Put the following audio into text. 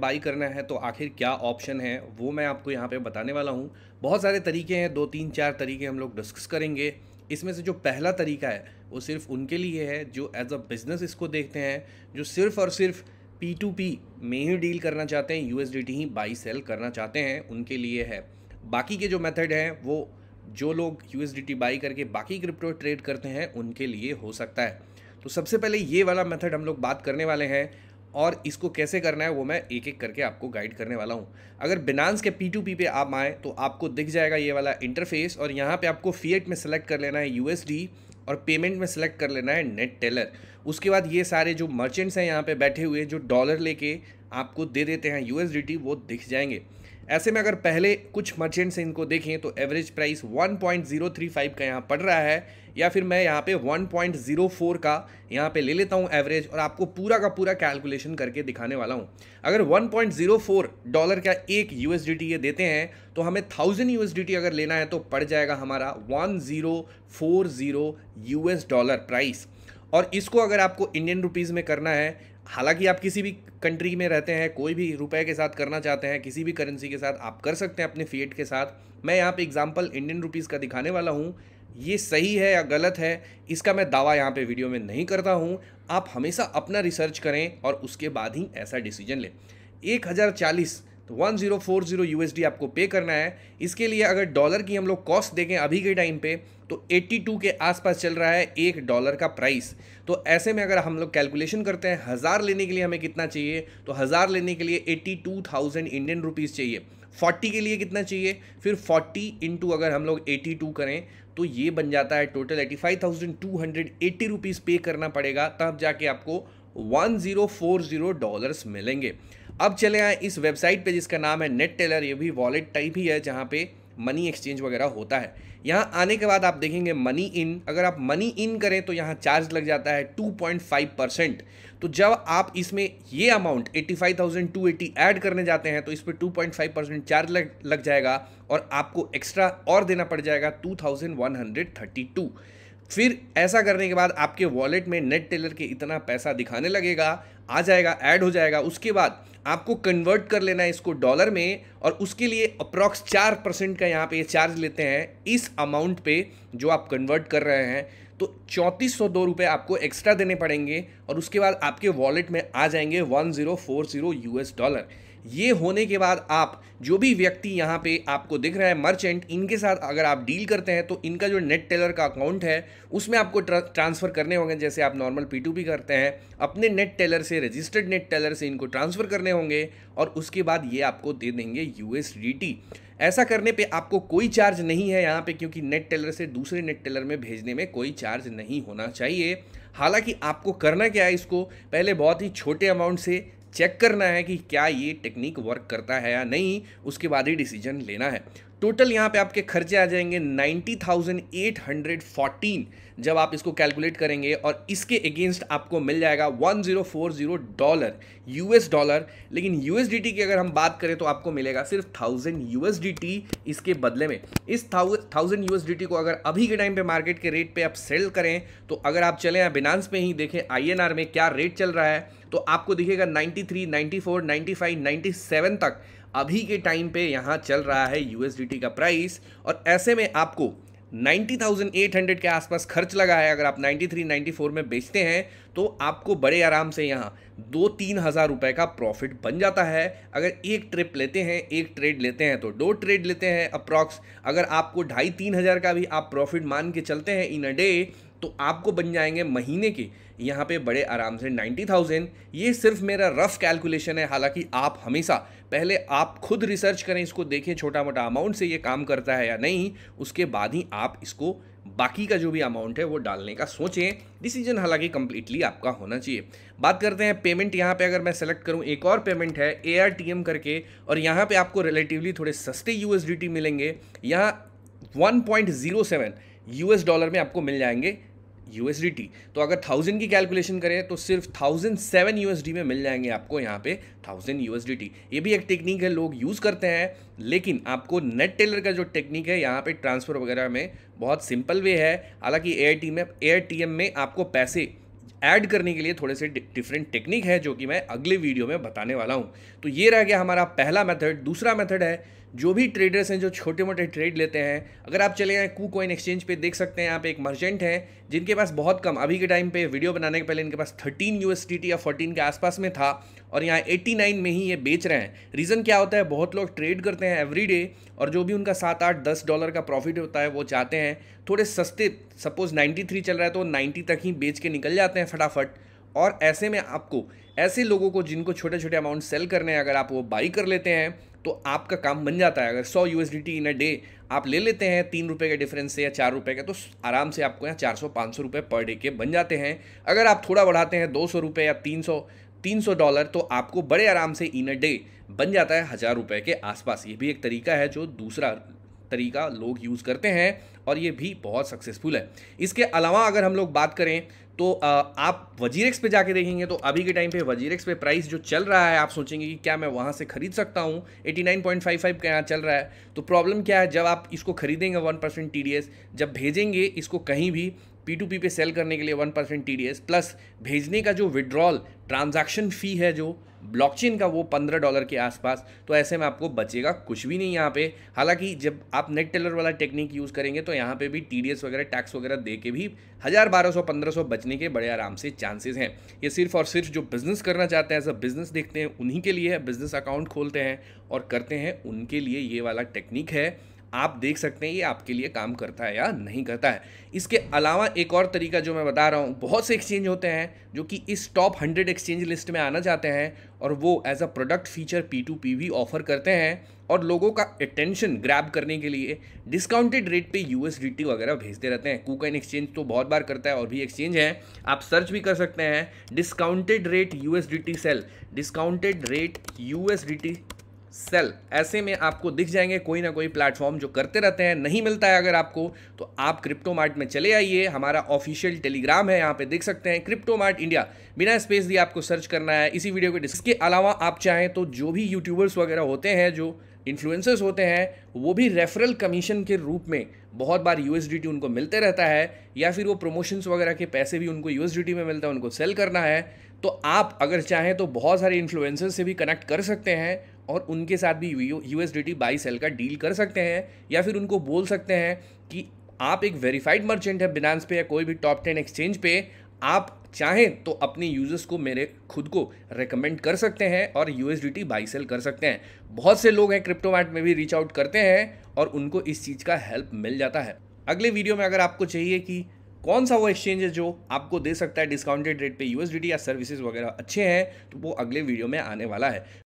by करना है तो आखिर क्या ऑप्शन है वो मैं आपको यहाँ पे बताने वाला हूँ बहुत सारे तरीके हैं दो तीन चार तरीके हम लोग डिस्कस करेंगे इसमें से जो पहला तरीका है वो सिर्फ उनके लिए है जो एज अ बिज़नेस इसको देखते हैं जो सिर्फ और सिर्फ पी टू पी में ही डील करना चाहते हैं यू ही बाई सेल करना चाहते हैं उनके लिए है बाकी के जो मेथड हैं वो जो लोग यू एस बाई करके बाकी क्रिप्टो ट्रेड करते हैं उनके लिए हो सकता है तो सबसे पहले ये वाला मेथड हम लोग बात करने वाले हैं और इसको कैसे करना है वो मैं एक एक करके आपको गाइड करने वाला हूँ अगर बिनांस के पी टू पी पे आप आएँ तो आपको दिख जाएगा ये वाला इंटरफेस और यहाँ पे आपको फीएट में सेलेक्ट कर लेना है यू और पेमेंट में सेलेक्ट कर लेना है नेट टेलर उसके बाद ये सारे जो मर्चेंट्स हैं यहाँ पे बैठे हुए जो डॉलर लेके आपको दे देते हैं यू वो दिख जाएंगे ऐसे में अगर पहले कुछ मर्चेंट से इनको देखें तो एवरेज प्राइस 1.035 का यहाँ पड़ रहा है या फिर मैं यहाँ पे 1.04 का यहाँ पे ले लेता हूँ एवरेज और आपको पूरा का पूरा कैलकुलेशन करके दिखाने वाला हूँ अगर 1.04 डॉलर का एक यू ये देते हैं तो हमें थाउजेंड यू अगर लेना है तो पड़ जाएगा हमारा वन ज़ीरो डॉलर प्राइस और इसको अगर आपको इंडियन रुपीज़ में करना है हालांकि आप किसी भी कंट्री में रहते हैं कोई भी रुपए के साथ करना चाहते हैं किसी भी करेंसी के साथ आप कर सकते हैं अपने फेट के साथ मैं यहाँ पे एग्जांपल इंडियन रुपीज़ का दिखाने वाला हूँ ये सही है या गलत है इसका मैं दावा यहाँ पे वीडियो में नहीं करता हूँ आप हमेशा अपना रिसर्च करें और उसके बाद ही ऐसा डिसीजन लें एक हज़ार चालीस तो 1040 USD आपको पे करना है इसके लिए अगर डॉलर की हम लोग कॉस्ट देखें अभी के टाइम पे तो 82 के आसपास चल रहा है एक डॉलर का प्राइस तो ऐसे में अगर हम लोग कैलकुलेशन करते हैं हज़ार लेने के लिए हमें कितना चाहिए तो हज़ार लेने के लिए 82,000 इंडियन रुपीज़ चाहिए 40 के लिए कितना चाहिए फिर 40 इंटू अगर हम लोग 82 करें तो ये बन जाता है टोटल 85,280 फाइव पे करना पड़ेगा तब जाके आपको वन डॉलर्स मिलेंगे अब चले आए इस वेबसाइट पे जिसका नाम है नेट टेलर ये भी वॉलेट टाइप ही है जहाँ पे मनी एक्सचेंज वगैरह होता है यहाँ आने के बाद आप देखेंगे मनी इन अगर आप मनी इन करें तो यहाँ चार्ज लग जाता है 2.5 परसेंट तो जब आप इसमें ये अमाउंट 85,280 ऐड करने जाते हैं तो इस पर फाइव परसेंट चार्ज लग लग जाएगा और आपको एक्स्ट्रा और देना पड़ जाएगा टू फिर ऐसा करने के बाद आपके वॉलेट में नेट टेलर के इतना पैसा दिखाने लगेगा आ जाएगा ऐड हो जाएगा उसके बाद आपको कन्वर्ट कर लेना है इसको डॉलर में और उसके लिए अप्रॉक्स चार परसेंट का यहाँ पे ये चार्ज लेते हैं इस अमाउंट पे जो आप कन्वर्ट कर रहे हैं तो चौंतीस सौ दो रुपये आपको एक्स्ट्रा देने पड़ेंगे और उसके बाद आपके वॉलेट में आ जाएंगे one zero four zero U S dollar ये होने के बाद आप जो भी व्यक्ति यहाँ पे आपको दिख रहा है मर्चेंट इनके साथ अगर आप डील करते हैं तो इनका जो नेट टेलर का अकाउंट है उसमें आपको ट्रांसफ़र करने होंगे जैसे आप नॉर्मल पी टू पी करते हैं अपने नेट टेलर से रजिस्टर्ड नेट टेलर से इनको ट्रांसफ़र करने होंगे और उसके बाद ये आपको दे देंगे यू एस डी टी ऐसा करने पे आपको कोई चार्ज नहीं है यहाँ पे क्योंकि नेट टेलर से दूसरे नेट टेलर में भेजने में कोई चार्ज नहीं होना चाहिए हालांकि आपको करना क्या है इसको पहले बहुत ही छोटे अमाउंट से चेक करना है कि क्या ये टेक्निक वर्क करता है या नहीं उसके बाद ही डिसीजन लेना है टोटल यहाँ पे आपके खर्चे आ जाएंगे 90,814 जब आप इसको कैलकुलेट करेंगे और इसके अगेंस्ट आपको मिल जाएगा 1040 डॉलर यूएस डॉलर लेकिन यूएसडीटी की अगर हम बात करें तो आपको मिलेगा सिर्फ 1000 यूएसडीटी इसके बदले में इस 1000 यूएसडीटी को अगर अभी के टाइम पे मार्केट के रेट पे आप सेल करें तो अगर आप चले यहाँ बिनांस में ही देखें आई में क्या रेट चल रहा है तो आपको दिखेगा नाइन्टी थ्री नाइन्टी 97 तक अभी के टाइम पे यहाँ चल रहा है यू का प्राइस और ऐसे में आपको 90,800 के आसपास खर्च लगा है अगर आप 93, 94 में बेचते हैं तो आपको बड़े आराम से यहाँ दो तीन हज़ार रुपये का प्रॉफिट बन जाता है अगर एक ट्रिप लेते हैं एक ट्रेड लेते हैं तो दो ट्रेड लेते हैं अप्रॉक्स अगर आपको ढाई तीन हज़ार का भी आप प्रॉफिट मान के चलते हैं इन अ डे तो आपको बन जाएंगे महीने के यहाँ पे बड़े आराम से नाइन्टी थाउजेंड ये सिर्फ मेरा रफ कैलकुलेशन है हालांकि आप हमेशा पहले आप खुद रिसर्च करें इसको देखें छोटा मोटा अमाउंट से ये काम करता है या नहीं उसके बाद ही आप इसको बाकी का जो भी अमाउंट है वो डालने का सोचें डिसीजन हालांकि कम्प्लीटली आपका होना चाहिए बात करते हैं पेमेंट यहाँ पे अगर मैं सेलेक्ट करूँ एक और पेमेंट है ए करके और यहाँ पे आपको रिलेटिवली थोड़े सस्ते यू मिलेंगे यहाँ वन यूएस डॉलर में आपको मिल जाएंगे यू तो अगर थाउजेंड की कैलकुलेशन करें तो सिर्फ थाउजेंड सेवन यू में मिल जाएंगे आपको यहाँ पे थाउजेंड यू ये भी एक टेक्निक है लोग यूज़ करते हैं लेकिन आपको नेट टेलर का जो टेक्निक है यहाँ पे ट्रांसफ़र वगैरह में बहुत सिंपल वे है हालांकि ए टी में ए टी एम में आपको पैसे ऐड करने के लिए थोड़े से डिफरेंट टेक्निक है जो कि मैं अगले वीडियो में बताने वाला हूँ तो ये रह गया हमारा पहला मेथड दूसरा मेथड है जो भी ट्रेडर्स हैं जो छोटे मोटे ट्रेड लेते हैं अगर आप चले जाएँ कू कोइन एक्सचेंज पे देख सकते हैं आप एक मर्चेंट हैं जिनके पास बहुत कम अभी के टाइम पे वीडियो बनाने के पहले इनके पास 13 यू या 14 के आसपास में था और यहाँ 89 में ही ये बेच रहे हैं रीज़न क्या होता है बहुत लोग ट्रेड करते हैं एवरीडे और जो भी उनका सात आठ दस डॉलर का प्रॉफिट होता है वो चाहते हैं थोड़े सस्ते सपोज़ नाइन्टी चल रहा है तो नाइन्टी तक ही बेच के निकल जाते हैं फटाफट और ऐसे में आपको ऐसे लोगों को जिनको छोटे छोटे अमाउंट सेल करने हैं अगर आप वो बाई कर लेते हैं तो आपका काम बन जाता है अगर सौ यू इन अ डे आप ले लेते हैं तीन रुपये के डिफरेंस से या चार रुपये का तो आराम से आपको यहाँ चार सौ पाँच सौ रुपये पर डे के बन जाते हैं अगर आप थोड़ा बढ़ाते हैं दो सौ रुपये या तीन सौ तीन सौ डॉलर तो आपको बड़े आराम से इन अ डे बन जाता है हज़ार रुपये के आसपास ये भी एक तरीका है जो दूसरा तरीका लोग यूज़ करते हैं और ये भी बहुत सक्सेसफुल है इसके अलावा अगर हम लोग बात करें तो आप एक्स पे जाके देखेंगे तो अभी के टाइम पे वजीरेक्स पे प्राइस जो चल रहा है आप सोचेंगे कि क्या मैं वहाँ से ख़रीद सकता हूँ 89.55 का यहाँ चल रहा है तो प्रॉब्लम क्या है जब आप इसको खरीदेंगे वन परसेंट टी जब भेजेंगे इसको कहीं भी पी टू पी पे सेल करने के लिए वन परसेंट टी प्लस भेजने का जो विड्रॉल ट्रांजैक्शन फ़ी है जो ब्लॉकचेन का वो पंद्रह डॉलर के आसपास तो ऐसे में आपको बचेगा कुछ भी नहीं यहाँ पे हालांकि जब आप नेट टेलर वाला टेक्निक यूज़ करेंगे तो यहाँ पे भी टी वगैरह टैक्स वगैरह दे के भी हज़ार बारह सौ पंद्रह सौ बचने के बड़े आराम से चांसेस हैं ये सिर्फ और सिर्फ जो बिज़नेस करना चाहते हैं एज अ बिज़नेस देखते हैं उन्हीं के लिए बिज़नेस अकाउंट खोलते हैं और करते हैं उनके लिए ये वाला टेक्निक है आप देख सकते हैं ये आपके लिए काम करता है या नहीं करता है इसके अलावा एक और तरीका जो मैं बता रहा हूँ बहुत से एक्सचेंज होते हैं जो कि इस टॉप हंड्रेड एक्सचेंज लिस्ट में आना चाहते हैं और वो as a product feature P to P भी ऑफर करते हैं और लोगों का अटेंशन ग्रैब करने के लिए डिस्काउंटेड रेट पे यू वगैरह भेजते रहते हैं कूकन एक्सचेंज तो बहुत बार करता है और भी एक्सचेंज है आप सर्च भी कर सकते हैं discounted rate you sell discounted rate you sell ऐसे में आपको दिख जाएंगे कोई ना कोई प्लेटफॉर्म जो करते रहते हैं नहीं मिलता है अगर आपको तो आप क्रिप्टो मार्ट में चले आइए हमारा ऑफिशियल टेलीग्राम है यहाँ पे देख सकते हैं क्रिप्टो मार्ट इंडिया बिना स्पेस दिए आपको सर्च करना है इसी वीडियो के इसके अलावा आप चाहें तो जो भी यूट्यूबर्स वगैरह होते हैं जो इन्फ्लुएंसर्स होते हैं वो भी रेफरल कमीशन के रूप में बहुत बार यू उनको मिलते रहता है या फिर वो प्रमोशंस वगैरह के पैसे भी उनको यू में मिलता है उनको सेल करना है तो आप अगर चाहें तो बहुत सारे इन्फ्लुएंसर्स से भी कनेक्ट कर सकते हैं और उनके साथ भी यू एस बाई सेल का डील कर सकते हैं या फिर उनको बोल सकते हैं कि आप एक वेरीफाइड मर्चेंट है बिनांस पे या कोई भी टॉप टेन एक्सचेंज पे आप चाहें तो अपने यूजर्स को मेरे खुद को रेकमेंड कर सकते हैं और यू एस बाई सेल कर सकते हैं बहुत से लोग हैं क्रिप्टोमार्ट में भी रीच आउट करते हैं और उनको इस चीज़ का हेल्प मिल जाता है अगले वीडियो में अगर आपको चाहिए कि कौन सा वो एक्सचेंज है जो आपको दे सकता है डिस्काउंटेड रेट पे यूएसडीटी या सर्विसेज वगैरह अच्छे हैं तो वो अगले वीडियो में आने वाला है